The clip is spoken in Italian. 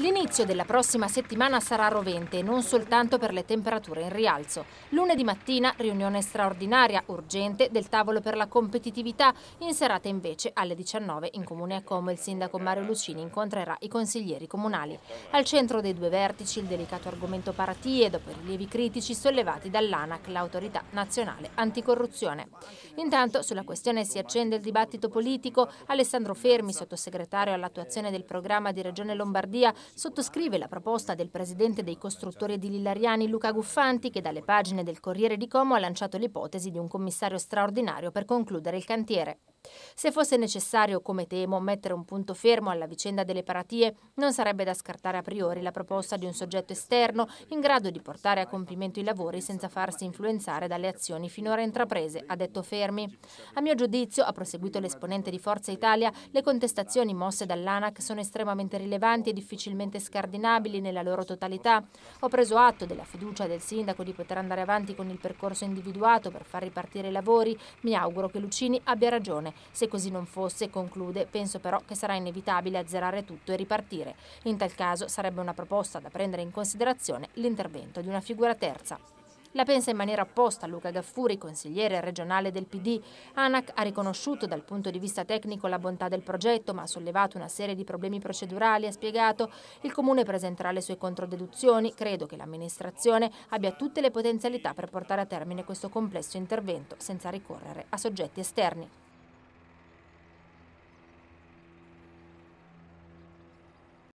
L'inizio della prossima settimana sarà rovente, non soltanto per le temperature in rialzo. Lunedì mattina riunione straordinaria, urgente, del tavolo per la competitività. In serata invece alle 19 in Comune a Como il sindaco Mario Lucini incontrerà i consiglieri comunali. Al centro dei due vertici il delicato argomento paratie dopo i rilievi critici sollevati dall'ANAC, l'autorità nazionale anticorruzione. Intanto sulla questione si accende il dibattito politico. Alessandro Fermi, sottosegretario all'attuazione del programma di Regione Lombardia, sottoscrive la proposta del presidente dei costruttori edililariani Luca Guffanti che dalle pagine del Corriere di Como ha lanciato l'ipotesi di un commissario straordinario per concludere il cantiere. Se fosse necessario, come temo, mettere un punto fermo alla vicenda delle paratie, non sarebbe da scartare a priori la proposta di un soggetto esterno in grado di portare a compimento i lavori senza farsi influenzare dalle azioni finora intraprese, ha detto Fermi. A mio giudizio, ha proseguito l'esponente di Forza Italia, le contestazioni mosse dall'ANAC sono estremamente rilevanti e difficilmente scardinabili nella loro totalità. Ho preso atto della fiducia del sindaco di poter andare avanti con il percorso individuato per far ripartire i lavori. Mi auguro che Lucini abbia ragione situazione. Se così non fosse, conclude, penso però che sarà inevitabile azzerare tutto e ripartire. In tal caso sarebbe una proposta da prendere in considerazione l'intervento di una figura terza. La pensa in maniera opposta Luca Gaffuri, consigliere regionale del PD. ANAC ha riconosciuto dal punto di vista tecnico la bontà del progetto, ma ha sollevato una serie di problemi procedurali, ha spiegato. Il Comune presenterà le sue controdeduzioni. Credo che l'amministrazione abbia tutte le potenzialità per portare a termine questo complesso intervento senza ricorrere a soggetti esterni.